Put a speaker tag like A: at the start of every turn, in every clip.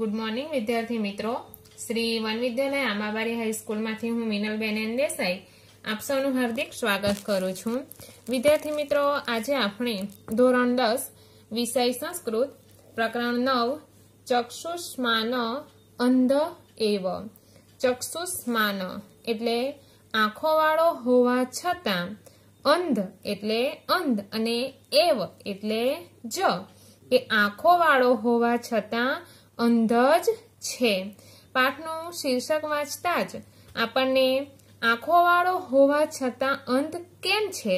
A: good morning વિદ્યાર્થી મિત્રો Shri one વિદ્યાલય આંબાબારી હાઈસ્કૂલમાંથી હું મિનલબેન દેસાઈ આપ સૌનું હાર્દિક સ્વાગત કરું છું વિદ્યાર્થી મિત્રો આજે આપણે ધોરણ દસ વિષય સંસ્કૃત પ્રકરણ નવ ચક્ષુષ્માન અંધ એવ ચક્ષુષ્માન એટલે આંખોવાળો હોવા છતાં અંધ એટલે અંધ અને એવ એટલે જ કે આંખોવાળો હોવા છતાં અંધજ છે પાઠનું શીર્ષક વાંચતા જ આપણને આંખોવાળો હોવા છતાં અંધ કેમ છે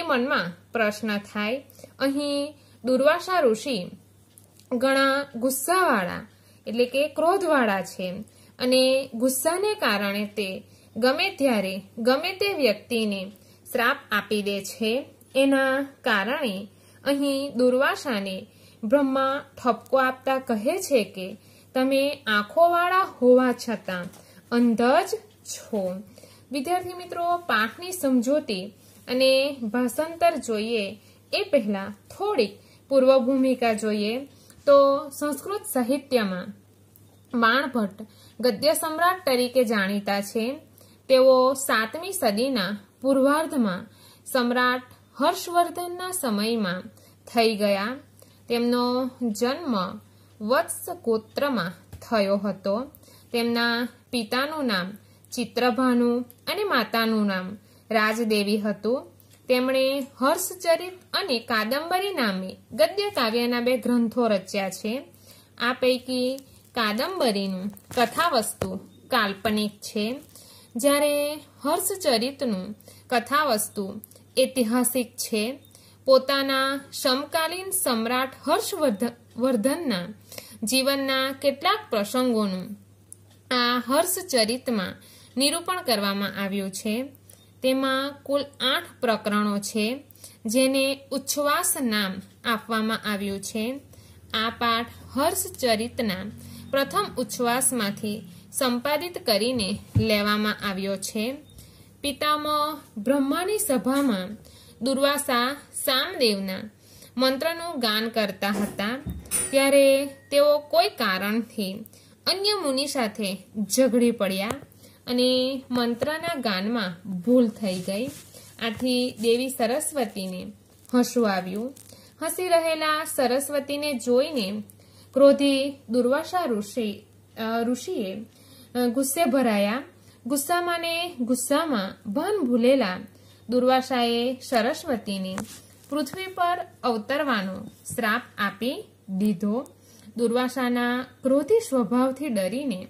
A: એ મનમાં પ્રશ્ન થાય અહીં દુર્વાસા ઋષિ ઘણા ગુસ્સાવાળા એટલે કે ક્રોધવાળા છે અને ગુસ્સાને કારણે તે ગમે ત્યારે ગમે તે વ્યક્તિને શ્રાપ આપી દે છે એના કારણે અહીં દુર્વાસાને બ્રહ્મા ઠપકો આપતા કહે છે કે તમે આંખોવાળા હોવા છતાં અંધજ છો વિદ્યાર્થી મિત્રો પાઠની સમજૂતી અને ભાષાંતર જોઈએ એ પહેલાં થોડીક પૂર્વ ભૂમિકા જોઈએ તો સંસ્કૃત સાહિત્યમાં માણભટ્ટ ગદ્ય સમ્રાટ તરીકે જાણીતા છે તેઓ સાતમી સદીના પૂર્વાર્ધમાં સમ્રાટ હર્ષવર્ધનના સમયમાં થઈ ગયા તેમનો જન્મ વત્સ ગોત્રમાં થયો હતો તેમના પિતાનું નામ ચિત્રભાનુ અને માતાનું નામ રાજદેવી હતું તેમણે હર્ષચરિત અને કાદંબરી નામે ગદ્ય કાવ્યના બે ગ્રંથો રચ્યા છે આ પૈકી કાદંબરીનું કથાવસ્તુ કાલ્પનિક છે જ્યારે હર્ષચરિતનું કથાવસ્તુ ઐતિહાસિક છે પોતાના સમકાલીન સમ્રાટ હર્ષવર્ધનના જીવનના કેટલાક પ્રસંગોનું આ હર્ષચરિતમાં નિરૂપણ કરવામાં આવ્યું છે તેમાં કુલ આઠ પ્રકરણો છે જેને ઉચ્છવાસ નામ આપવામાં આવ્યું છે આ પાઠ હર્ષચરિતના પ્રથમ ઉચ્છવાસમાંથી સંપાદિત કરીને લેવામાં આવ્યો છે પિતામહ બ્રહ્માની સભામાં દુર્વાસા સામદેવના મંત્રનું ગાન કરતા હતા ત્યારે તેઓ કોઈ કારણથી અન્ય મુનિ સાથે ઝઘડી પડ્યા અને મંત્રના ગાનમાં ભૂલ થઈ ગઈ આથી દેવી સરસ્વતીને હસવું આવ્યું હસી રહેલા સરસ્વતીને જોઈને ક્રોધી દુર્વાસા ઋષિ ઋષિએ ગુસ્સે ભરાયા ગુસ્સામાં ને ગુસ્સામાં ભન ભૂલેલા દુર્વાસાએ સરસ્વતીની પૃથ્વી પર અવતરવાનો શ્રાપ આપી દીધો દુર્વાસાના ક્રોધી સ્વભાવથી ડરીને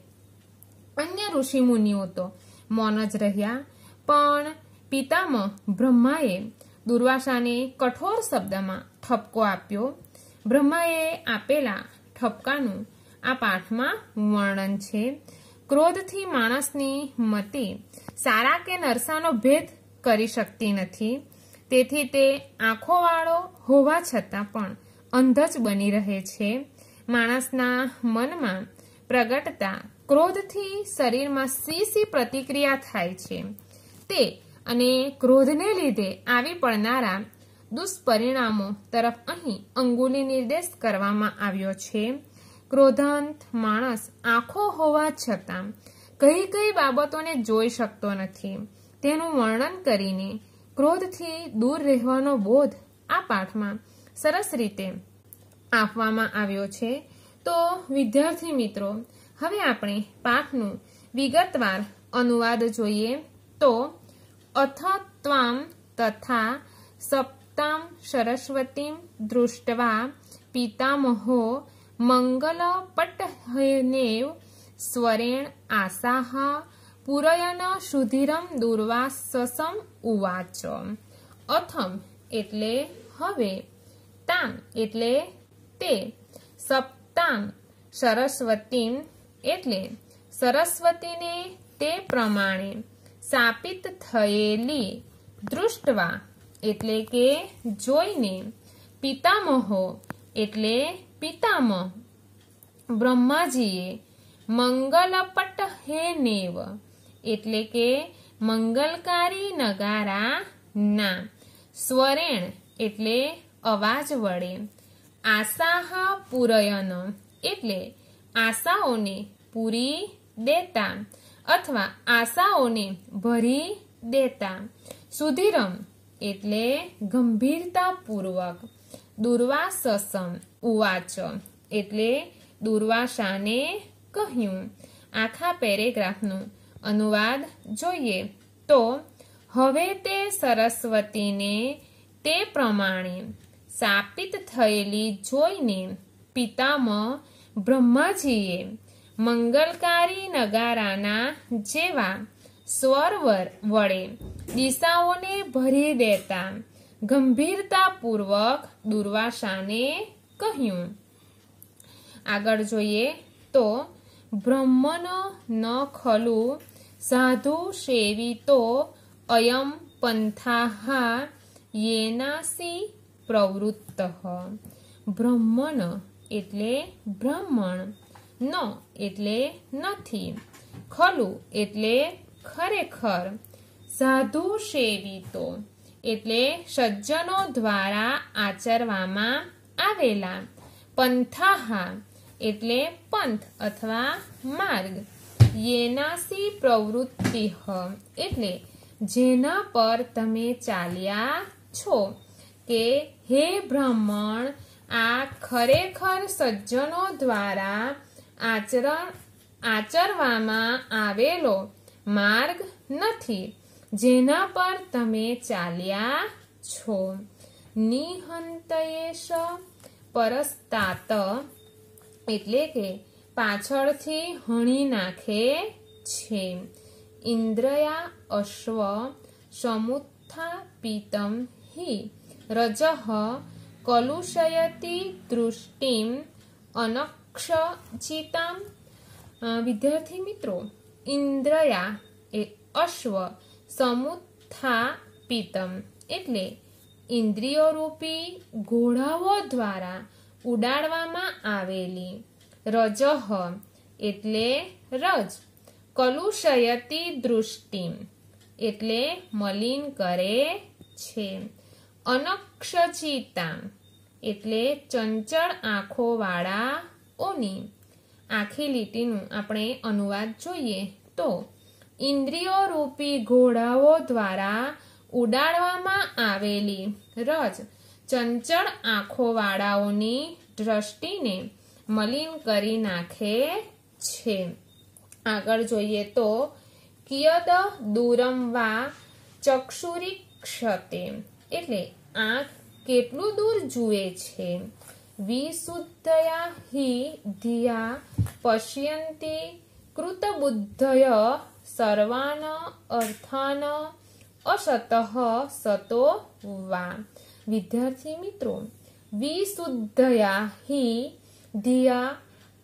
A: અન્ય ઋષિમુનિઓ તો મૌન જ રહ્યા પણ પિતામહ બ્રહ્માએ દુર્વાસાને કઠોર શબ્દમાં ઠપકો આપ્યો બ્રહ્માએ આપેલા ઠપકાનું આ પાઠમાં વર્ણન છે ક્રોધથી માણસની મતિ સારા કે નરસાનો ભેદ કરી શકતી નથી તેથી તે આંખોવાળો હોવા છતાં પણ અંધજ બની રહે છે માણસના મનમાં પ્રગટતા ક્રોધથી શરીરમાં સીસી પ્રતિક્રિયા થાય છે તે અને ક્રોધને લીધે આવી પડનારા દુષ્પરિણામો તરફ અહીં અંગુલી નિર્દેશ કરવામાં આવ્યો છે ક્રોધાંત માણસ આંખો હોવા છતાં કઈ કઈ બાબતોને જોઈ શકતો નથી તેનું વર્ણન કરીને ક્રોધથી દૂર રહેવાનો બોધ આ પાઠમાં સરસ રીતે આપવામાં આવ્યો છે તો વિદ્યાર્થી મિત્રો હવે આપણે પાઠનું વિગતવાર અનુવાદ જોઈએ તો અથ ત્વામ તથા સપ્તામ સરસ્વતીમ દૃષ્ટવા પિતામહો મંગલ મંગલપટ્ટનેવ સ્વરેણ આસાહ પુરયન સુધીરમ દુર્વા સસમ ઉવાચ અથમ એટલે હવે તામ એટલે તે સપ્તામ સરસ્વતીમ એટલે સરસ્વતીને તે પ્રમાણે સ્થાપિત થયેલી દૃષ્ટવા એટલે કે જોઈને પિતામહો એટલે પિતામહ બ્રહ્માજીએ મંગલપટ હે નેવ એટલે કે મંગલકારી નગારા ના સ્વરેણ એટલે અવાજ વડે આસાહ પૂરયન એટલે આશાઓને પૂરી દેતા અથવા આશાઓને ભરી દેતા સુધીરમ એટલે ગંભીરતાપૂર્વક દુર્વાસસમ ઉવાચ એટલે દુર્વાસાને કહ્યું આખા પેરેગ્રાફનું અનુવાદ જોઈએ તો હવે તે સરસ્વતીને તે પ્રમાણે સ્થાપિત થયેલી જોઈને પિતામ બ્રહ્માજીએ મંગલકારી નગારાના જેવા સ્વર વડે દિશાઓને ભરી દેતા ગંભીરતાપૂર્વક દુર્વાસાને કહ્યું આગળ જોઈએ તો બ્રહ્મન ન ખલુ સાધુ સેવિતો અયમ પંથાહા યેનાસી પ્રવૃત્ત બ્રહ્મન એટલે બ્રાહ્મણ ન એટલે નથી ખલુ એટલે ખરેખર સાધુ સેવિતો એટલે સજ્જનો દ્વારા આચરવામાં આવેલા પંથાહા એટલે પંથ અથવા માર્ગ યેનાસી પ્રવૃત્તિ એટલે જેના પર તમે ચાલ્યા છો કે હે બ્રાહ્મણ આ ખરેખર સજ્જનો દ્વારા આચરણ આચરવામાં આવેલો માર્ગ નથી જેના પર તમે ચાલ્યા છો નિહંતયેશ પરસ્તાત એટલે કે પાછળથી હણી નાખે છે ઇન્દ્રયા અશ્વ સમુત્થા પીતમ હિ રજઃ કલુષયતી દૃષ્ટિમ અનક્ષચિતામ વિદ્યાર્થી મિત્રો ઇન્દ્રયા એ અશ્વ સમુત્થા પીતમ એટલે ઇન્દ્રિયરૂપી ઘોડાઓ દ્વારા ઉડાડવામાં આવેલી રજહ એટલે રજ કલુષયતી દૃષ્ટિ એટલે મલિન કરે છે અનક્ષચિતા એટલે ચંચળ આંખોવાળા ઓની આખી લીટીનું આપણે અનુવાદ જોઈએ તો ઇન્દ્રિયો રૂપી ઘોડાઓ દ્વારા ઉડાડવામાં આવેલી રજ ચંચળ આંખોવાળાઓની દ્રષ્ટિને મલિન કરી નાખે છે આગળ જોઈએ તો કિયદ દૂરમ વા ચક્ષુરી ક્ષતે એટલે આંખ કેટલું દૂર જુએ છે વિશુદ્ધયા હિ ધિયા પશ્યંતી કૃતબુદ્ધય સર્વાન અર્થાન અસત સતો વા વિદ્યાર્થી મિત્રો વિશુદ્ધયા હિ ધિયા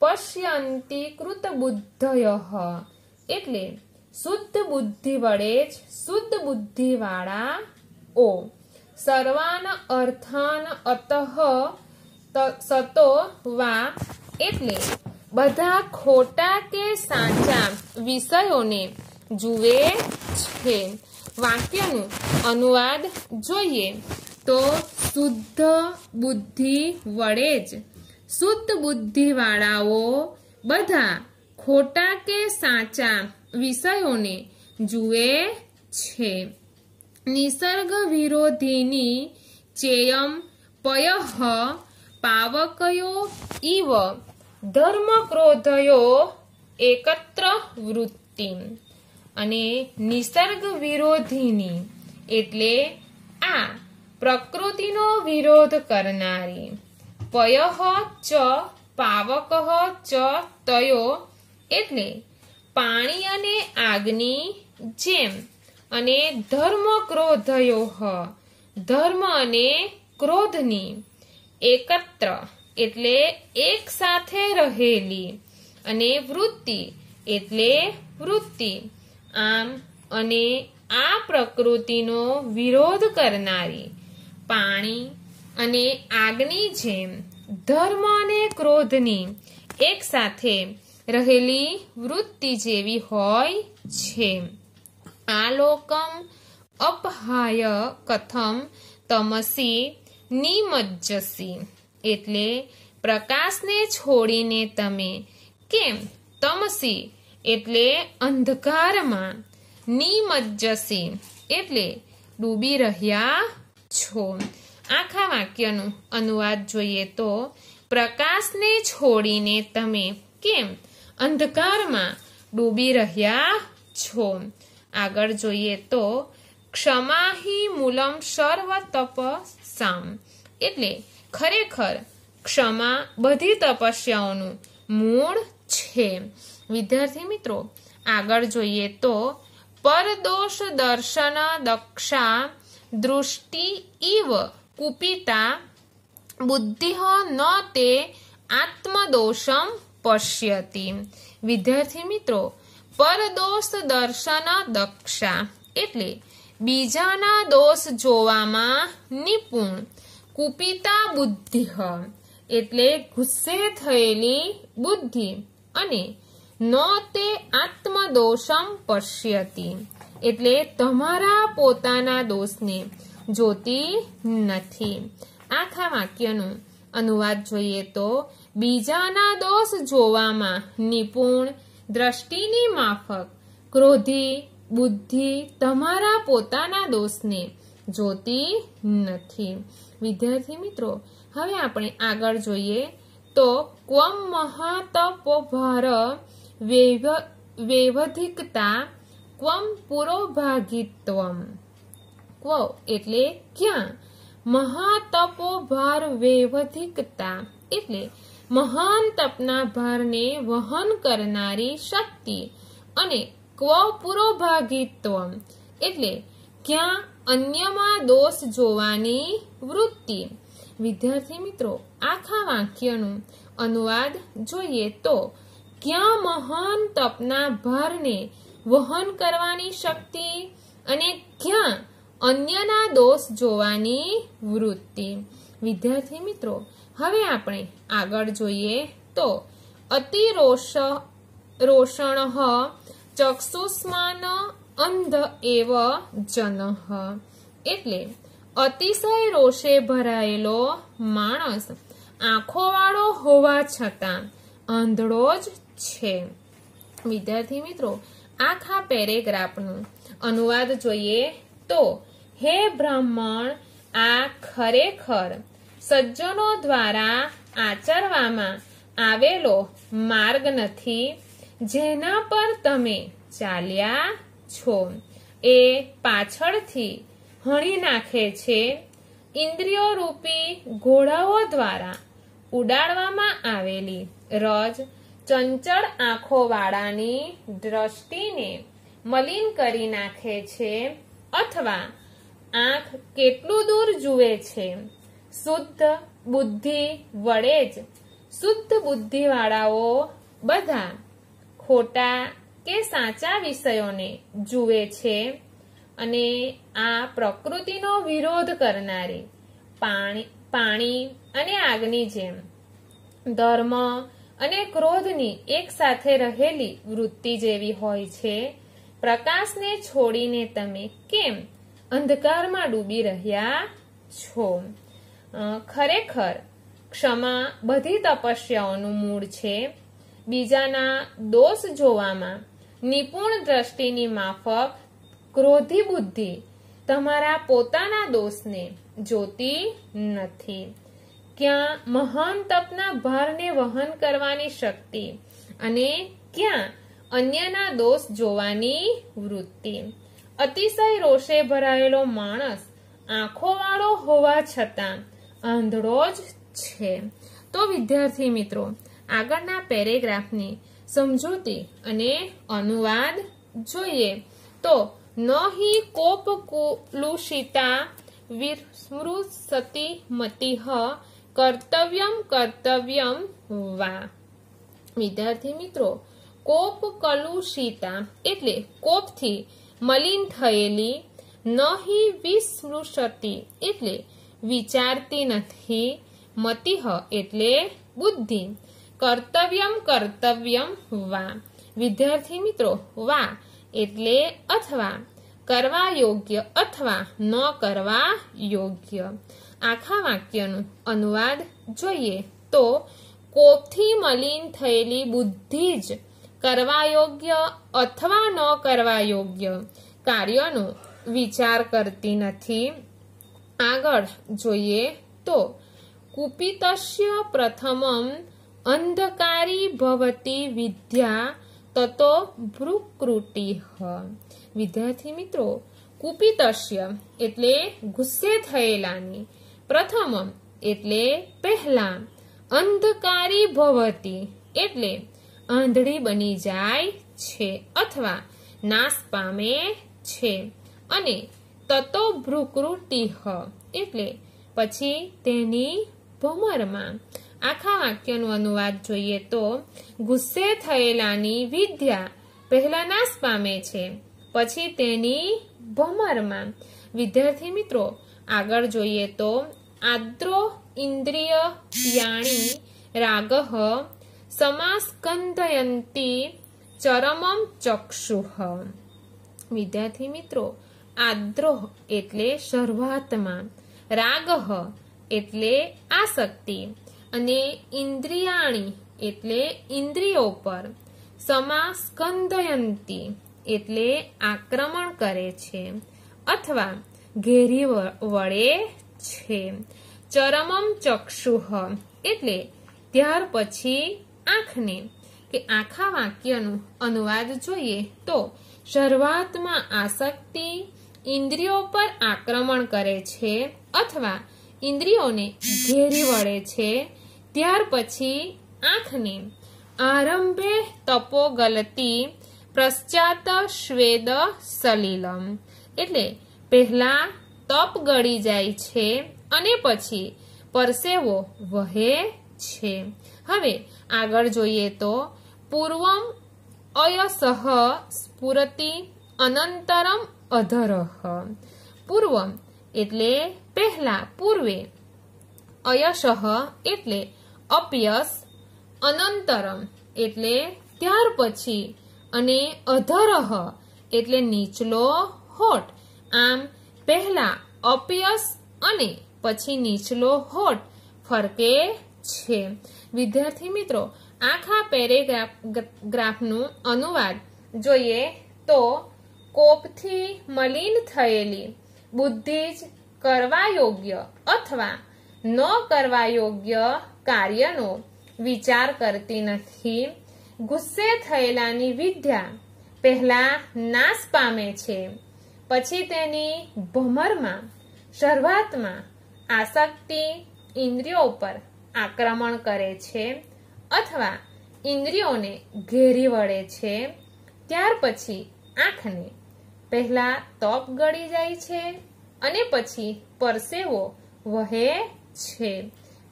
A: પશ્યંતિ કૃત બુદ્ધય એટલે શુદ્ધ બુદ્ધિ વડે જ શુદ્ધ બુદ્ધિવાળા ઓ સર્વાન અર્થાન અતઃ સતો વા એટલે બધા ખોટા કે સાચા વિષયોને જુએ છે વાક્યનું અનુવાદ જોઈએ તો શુદ્ધ બુદ્ધિ વડે જ શુદ્ધ બુદ્ધિવાળાઓ બધા ખોટા કે સાચા વિષયોને જુએ છે નિસર્ગ વિરોધીની ચેયમ પયહ પાવકયો ઇવ ધર્મ ક્રોધયો એકત્ર વૃત્તિ અને નિસર્ગ વિરોધીની એટલે આ પ્રકૃતિનો વિરોધ કરનારી પયહ ચ પાવક ચ તયો એટલે પાણી અને આગની જેમ અને ધર્મ ક્રોધયો ધર્મ અને ક્રોધની એકત્ર એટલે એક સાથે રહેલી અને વૃત્તિ એટલે વૃત્તિ આમ અને આ પ્રકૃતિનો વિરોધ કરનારી પાણી અને આગની જેમ ધર્મ અને ક્રોધની એક સાથે રહેલી વૃત્તિ જેવી હોય છે આલોકમ અપહાય કથમ તમસી નિમજ્જસી એટલે પ્રકાશને છોડીને તમે કેમ તમસી એટલે અંધકારમાં નિમજ્જસી એટલે ડૂબી રહ્યા છો આખા વાક્યનું અનુવાદ જોઈએ તો પ્રકાશને છોડીને તમે કેમ અંધકારમાં ડૂબી રહ્યા છો આગળ જોઈએ તો ક્ષમાહી મૂલમ સર્વ તપસામ એટલે ખરેખર ક્ષમા બધી તપસ્યાઓનું મૂળ છે વિદ્યાર્થી મિત્રો આગળ જોઈએ તો પરદોષ દર્શન દક્ષા દૃષ્ટિ ઇવ કુપિતા બુદ્ધિહ ન તે આત્મદોષમ પશ્યતી વિદ્યાર્થી મિત્રો પરદોષ દર્શન દક્ષા એટલે બીજાના દોષ જોવામાં નિપુણ કુપિતા બુદ્ધિહ એટલે ગુસ્સે થયેલી બુદ્ધિ અને ન તે આત્મદોષમ પશ્યતી એટલે તમારા પોતાના દોષને જોતી નથી આખા વાક્યનું અનુવાદ જોઈએ તો બીજાના દોષ જોવામાં નિપુણ દ્રષ્ટિની માફક ક્રોધી બુદ્ધિ તમારા પોતાના દોષને જોતી નથી વિદ્યાર્થી મિત્રો હવે આપણે આગળ જોઈએ તો ક્વમ મહાતપો ભાર વૈવધિકતા ક્વમ પુરોભાગિત્વમ ક્વ એટલે ક્યાં મહાતપો ભાર વૈવધિકતા એટલે મહાન તપના ભારને વહન કરનારી શક્તિ અને ક્વ પુરોભાગિત્વ એટલે ક્યાં અન્યમાં દોષ જોવાની વૃત્તિ વિદ્યાર્થી મિત્રો આખા વાક્યનું અનુવાદ જોઈએ તો ક્યાં મહાન તપના ભારને વહન કરવાની શક્તિ અને ક્યાં અન્યના દોષ જોવાની વૃત્તિ વિદ્યાર્થી મિત્રો હવે આપણે આગળ જોઈએ તો અતિ રોષ રોષણ ચક્ષુષ્માન અંધ એવ જન એટલે અતિશય રોષે ભરાયેલો માણસ આંખોવાળો હોવા છતાં આંધળો જ છે વિદ્યાર્થી મિત્રો આખા પેરેગ્રાફનું અનુવાદ જોઈએ તો હે બ્રાહ્મણ આ ખરેખર સજ્જનો દ્વારા આચરવામાં આવેલો માર્ગ નથી જેના પર તમે ચાલ્યા છો એ પાછળથી હણી નાખે છે ઇન્દ્રિયો રૂપી ઘોડાઓ દ્વારા ઉડાડવામાં આવેલી રજ ચંચળ આંખોવાળાની દ્રષ્ટિને મલિન કરી નાખે છે અથવા આંખ કેટલું દૂર જુએ છે શુદ્ધ બુદ્ધિ વડે જ શુદ્ધ બુદ્ધિવાળાઓ બધા ખોટા કે સાચા વિષયોને જુએ છે અને આ પ્રકૃતિનો વિરોધ કરનારી પાણી પાણી અને આગની જેમ ધર્મ અને ક્રોધની એક સાથે રહેલી વૃત્તિ જેવી હોય છે પ્રકાશને છોડીને તમે કેમ અંધકારમાં ડૂબી રહ્યા છો ખરેખર ક્ષમા બધી તપસ્યાઓનું મૂળ છે બીજાના દોષ જોવામાં નિપુણ દ્રષ્ટિની માફક ક્રોધી બુદ્ધિ તમારા પોતાના દોષને જોતી નથી ક્યાં મહાન તપના ભારને વહન કરવાની શક્તિ અને ક્યાં અન્યના દોષ જોવાની વૃત્તિ અતિશય રોષે ભરાયેલો માણસ આંખોવાળો હોવા છતાં આંધળો જ છે તો વિદ્યાર્થી મિત્રો આગળના પેરેગ્રાફની સમજૂતી અને અનુવાદ જોઈએ તો નહી હિ કોપ કુલુષિતા વિસ્મૃત સતી મતિહ કર્તવ્યમ કર્તવ્યમ વા વિદ્યાર્થી મિત્રો કોપ કલુષિતા એટલે કોપથી મલિન થયેલી નહી વિસ્મૃશતી એટલે વિચારતી નથી મતિહ એટલે બુદ્ધિ કર્તવ્યમ કર્તવ્યમ વા વિદ્યાર્થી મિત્રો વા એટલે અથવા કરવા યોગ્ય અથવા ન કરવા યોગ્ય આખા વાક્યનું અનુવાદ જોઈએ તો કોથી મલિન થયેલી બુદ્ધિ જ કરવા યોગ્ય અથવા ન કરવા યોગ્ય કાર્યનો વિચાર કરતી નથી આગળ જોઈએ તો કુપિતસ્ય પ્રથમમ અંધકારી ભવતી વિદ્યા તતો ભ્રુકૃતિ વિદ્યાર્થી મિત્રો કુપિતસ્ય એટલે ગુસ્સે થયેલાની પ્રથમ એટલે પહેલા અંધકારી ભવતી એટલે આંધળી બની જાય છે અથવા નાશ પામે છે અને તતો ભ્રુકૃતિહ એટલે પછી તેની ભમરમાં આખા વાક્યનો અનુવાદ જોઈએ તો ગુસ્સે થયેલાની વિદ્યા પહેલા નાશ પામે છે પછી તેની ભમરમાં વિદ્યાર્થી મિત્રો આગળ જોઈએ તો આદ્રો ઇન્દ્રિય યાણી રાગહ સમાસ્કંદયંતી ચરમમ ચક્ષુહ વિદ્યાર્થી મિત્રો આદ્રોહ એટલે શરૂઆતમાં રાગહ એટલે આસક્તિ અને ઇન્દ્રિયાણી એટલે ઇન્દ્રિયો પર સમાસ્કંદયંતી એટલે આક્રમણ કરે છે અથવા ઘેરી વળે છે ચરમમ ચક્ષુહ એટલે ત્યાર પછી આંખને કે આખા વાક્યનું અનુવાદ જોઈએ તો શરૂઆતમાં આસક્તિ ઇન્દ્રિયો પર આક્રમણ કરે છે અથવા ઇન્દ્રિયોને ઘેરી વળે છે ત્યાર પછી આંખને આરંભે તપો ગલતી પ્રશ્ચાત શ્વેદ સલીલમ એટલે પહેલા તપ ગળી જાય છે અને પછી પરસેવો વહે છે હવે આગળ જોઈએ તો પૂર્વમ અયસહ સ્ફુરતિ અનંતરમ અધરહ પૂર્વમ એટલે પહેલા પૂર્વે અયશહ એટલે અપ્યસ અનંતરમ એટલે ત્યાર પછી અને અધરહ એટલે નીચલો હોઠ આમ પહેલા અપિયસ અને પછી નીચલો હોટ ફરકે છે વિદ્યાર્થી મિત્રો આખા પેરેગ્રાફ અનુવાદ જોઈએ તો કોપથી મલિન થયેલી બુદ્ધિ જ કરવા યોગ્ય અથવા ન કરવા યોગ્ય કાર્યનો વિચાર કરતી નથી ગુસ્સે થયેલાની વિદ્યા પહેલા નાશ પામે છે પછી તેની ભમરમાં શરૂઆતમાં આસક્તિ ઇન્દ્રિયો ઉપર આક્રમણ કરે છે અથવા ઇન્દ્રિયોને ઘેરી વળે છે ત્યાર પછી આંખને પહેલા તપ ગળી જાય છે અને પછી પરસેવો વહે છે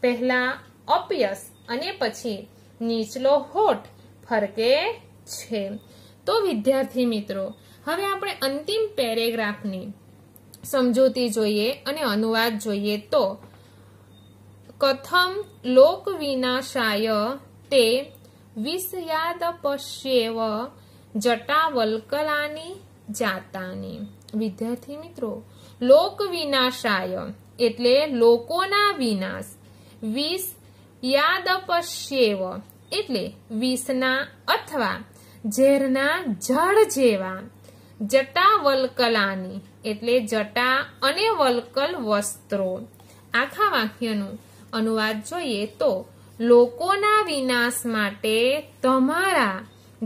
A: પહેલા અપયસ અને પછી નીચલો હોઠ ફરકે છે તો વિદ્યાર્થી મિત્રો હવે આપણે અંતિમ પેરેગ્રાફની સમજૂતી જોઈએ અને અનુવાદ જોઈએ તો કથમ લોક વિનાશાય તે વિષયાદ પશ્યેવ જટાવલ્કલાની જાતાની વિદ્યાર્થી મિત્રો લોક વિનાશાય એટલે લોકોના વિનાશ વિષ યાદ પશ્યેવ એટલે વિષના અથવા ઝેરના જળ જેવા જટા વલકલાની એટલે જટા અને વલકલ વસ્ત્રો આખા વાક્યનું અનુવાદ જોઈએ તો લોકોના વિનાશ માટે તમારા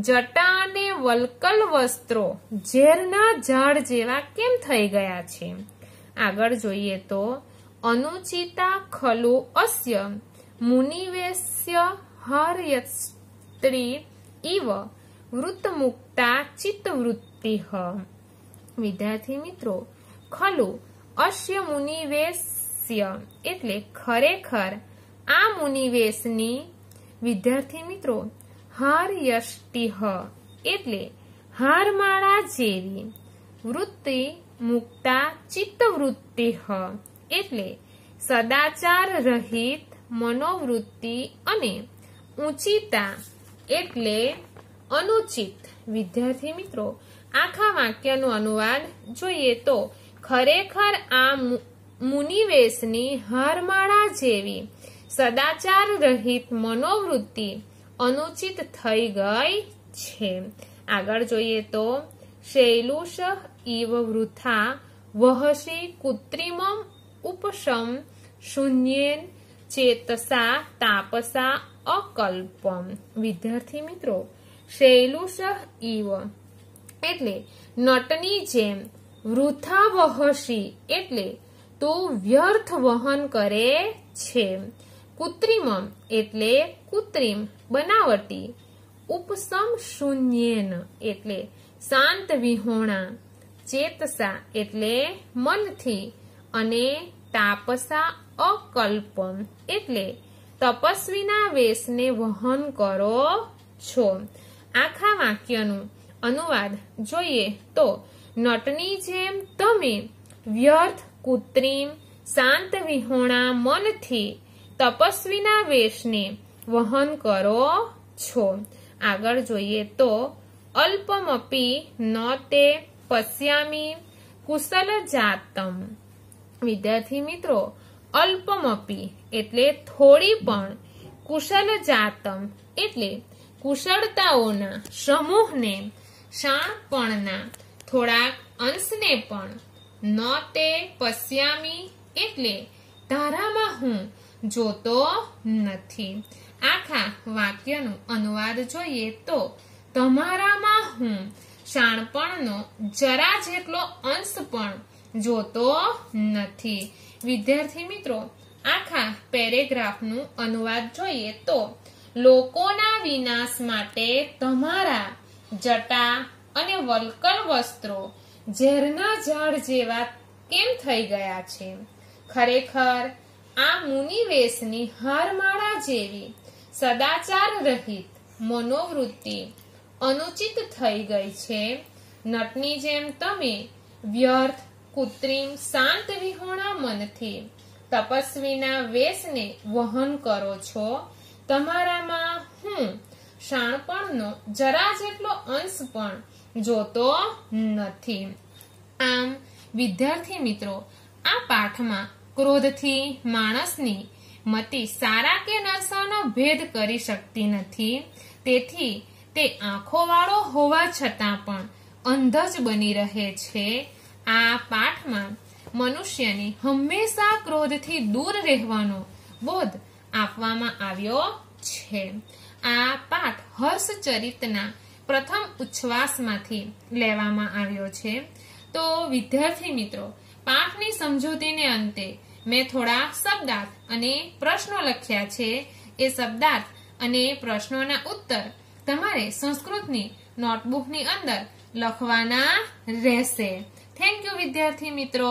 A: જટા અને વલકલ વસ્ત્રો ઝેરના ઝાડ જેવા કેમ થઈ ગયા છે આગળ જોઈએ તો અનુચિતા ખલુ અસ્ય મુનિવેશ્ય હરયસ્ત્રી ઇવ વૃતમુક્તા ચિત્તવૃત્તિ તિહ વિદ્યાર્થી મિત્રો ખલુ અશ્ય મુનિવેશ્ય એટલે ખરેખર આ મુનિવેશની વિદ્યાર્થી મિત્રો હાર યષ્ટિહ એટલે હારમાળા જેવી વૃત્તિ મુક્તા ચિત્તવૃત્તિ એટલે સદાચાર રહિત મનોવૃત્તિ અને ઉચિતા એટલે અનુચિત વિદ્યાર્થી મિત્રો આખા વાક્યનો અનુવાદ જોઈએ તો ખરેખર આ મુનિવેશની હારમાળા જેવી સદાચાર રહિત મનોવૃત્તિ અનુચિત થઈ ગઈ છે આગળ જોઈએ તો શૈલુષ ઇવ વૃથા વહસી કૃત્રિમ ઉપશમ શૂન્યેન ચેતસા તાપસા અકલ્પમ વિદ્યાર્થી મિત્રો શૈલુષ ઇવ એટલે નટની જેમ વૃથા વહસી એટલે તો વ્યર્થ વહન કરે છે કૃત્રિમ એટલે કૃત્રિમ બનાવટી ઉપસમ શૂન્યન એટલે શાંત વિહોણા ચેતસા એટલે મનથી અને તાપસા અકલ્પમ એટલે તપસ્વીના વેશને વહન કરો છો આખા વાક્યનું અનુવાદ જોઈએ તો નટની જેમ તમે વ્યર્થ કૃત્રિમ શાંત વિહોણા મનથી તપસ્વીના વેશને વહન કરો છો આગળ જોઈએ તો અલ્પમપી ન તે પશ્યામી કુશલ જાતમ વિદ્યાર્થી મિત્રો અલ્પમપી એટલે થોડી પણ કુશલ જાતમ એટલે કુશળતાઓના સમૂહને શાણપણના થોડાક અંશને પણ ન તે પશ્યામી એટલે ધારામાં હું જોતો નથી આખા વાક્યનો અનુવાદ જોઈએ તો તમારામાં હું શાણપણનો જરા જેટલો અંશ પણ જોતો નથી વિદ્યાર્થી મિત્રો આખા પેરેગ્રાફનું અનુવાદ જોઈએ તો લોકોના વિનાશ માટે તમારા જટા અને વલ્કલ વસ્ત્રો ઝેરના ઝાડ જેવા કેમ થઈ ગયા છે ખરેખર આ મુનિવેશની હારમાળા જેવી સદાચાર રહિત મનોવૃત્તિ અનુચિત થઈ ગઈ છે નટની જેમ તમે વ્યર્થ કૃત્રિમ શાંત વિહોણા મનથી તપસ્વીના વેશને વહન કરો છો તમારામાં હું શાણપણનો જરા જેટલો અંશ પણ જોતો નથી આમ વિદ્યાર્થી મિત્રો આ પાઠમાં ક્રોધથી માણસની મતિ સારા કે નરસાનો ભેદ કરી શકતી નથી તેથી તે આંખોવાળો હોવા છતાં પણ અંધજ બની રહે છે આ પાઠમાં મનુષ્યને હંમેશા ક્રોધથી દૂર રહેવાનો બોધ આપવામાં આવ્યો છે આ પાઠ હર્ષચરિતના પ્રથમ ઉચ્છવાસમાંથી લેવામાં આવ્યો છે તો વિદ્યાર્થી મિત્રો પાઠની સમજૂતીને અંતે મેં થોડા શબ્દાર્થ અને પ્રશ્નો લખ્યા છે એ શબ્દાર્થ અને પ્રશ્નોના ઉત્તર તમારે સંસ્કૃતની નોટબુકની અંદર લખવાના રહેશે થેન્ક યુ વિદ્યાર્થી મિત્રો